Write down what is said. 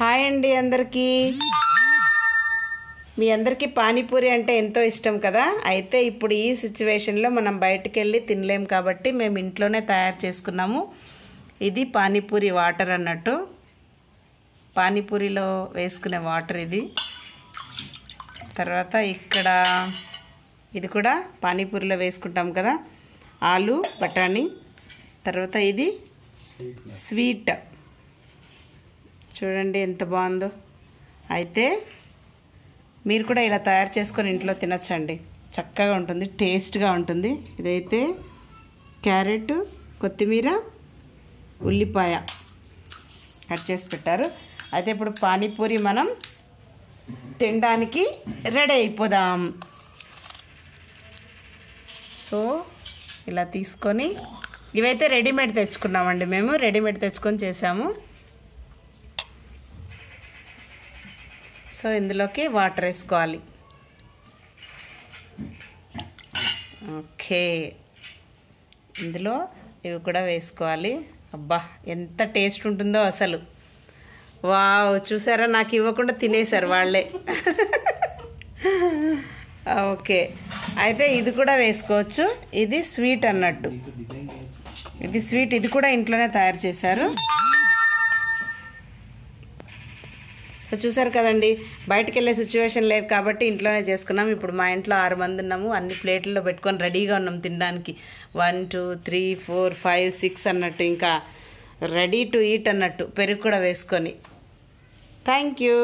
hi అండి అందరికీ మీ అందరికీ పానీపూరి అంటే ఎంతో ఇష్టం కదా అయితే ఇప్పుడు ఈ సిచ్యువేషన్లో మనం బయటికి వెళ్ళి తినలేం కాబట్టి మేము ఇంట్లోనే తయారు చేసుకున్నాము ఇది పానీపూరి వాటర్ అన్నట్టు పానీపూరిలో వేసుకునే వాటర్ ఇది తర్వాత ఇక్కడ ఇది కూడా పానీపూరిలో వేసుకుంటాం కదా ఆలు బఠానీ తర్వాత ఇది స్వీట్ చూడండి ఎంత బాగుందో అయితే మీరు కూడా ఇలా తయారు చేసుకొని ఇంట్లో తినచ్చండి చక్కగా ఉంటుంది టేస్ట్గా ఉంటుంది ఇదైతే క్యారెట్ కొత్తిమీర ఉల్లిపాయ కట్ చేసి పెట్టారు అయితే ఇప్పుడు పానీపూరి మనం తినడానికి రెడీ అయిపోదాం సో ఇలా తీసుకొని ఇవైతే రెడీమేడ్ తెచ్చుకున్నామండి మేము రెడీమేడ్ తెచ్చుకొని చేసాము సో ఇందులోకి వాటర్ వేసుకోవాలి ఓకే ఇందులో ఇవి కూడా వేసుకోవాలి అబ్బా ఎంత టేస్ట్ ఉంటుందో అసలు వావ్ చూసారా నాకు ఇవ్వకుండా తినేశారు వాళ్ళే ఓకే అయితే ఇది కూడా వేసుకోవచ్చు ఇది స్వీట్ అన్నట్టు ఇది స్వీట్ ఇది కూడా ఇంట్లోనే తయారు చేశారు సో చూసారు కదండి బయటకు వెళ్ళే సిచ్యువేషన్ లేదు కాబట్టి ఇంట్లోనే చేసుకున్నాం ఇప్పుడు మా ఇంట్లో ఆరు మంది ఉన్నాము అన్ని ప్లేట్లలో పెట్టుకొని రెడీగా ఉన్నాం తినడానికి one two three four five six అన్నట్టు ఇంకా రెడీ టు ఈట్ అన్నట్టు పెరుగు కూడా వేసుకొని థ్యాంక్ యూ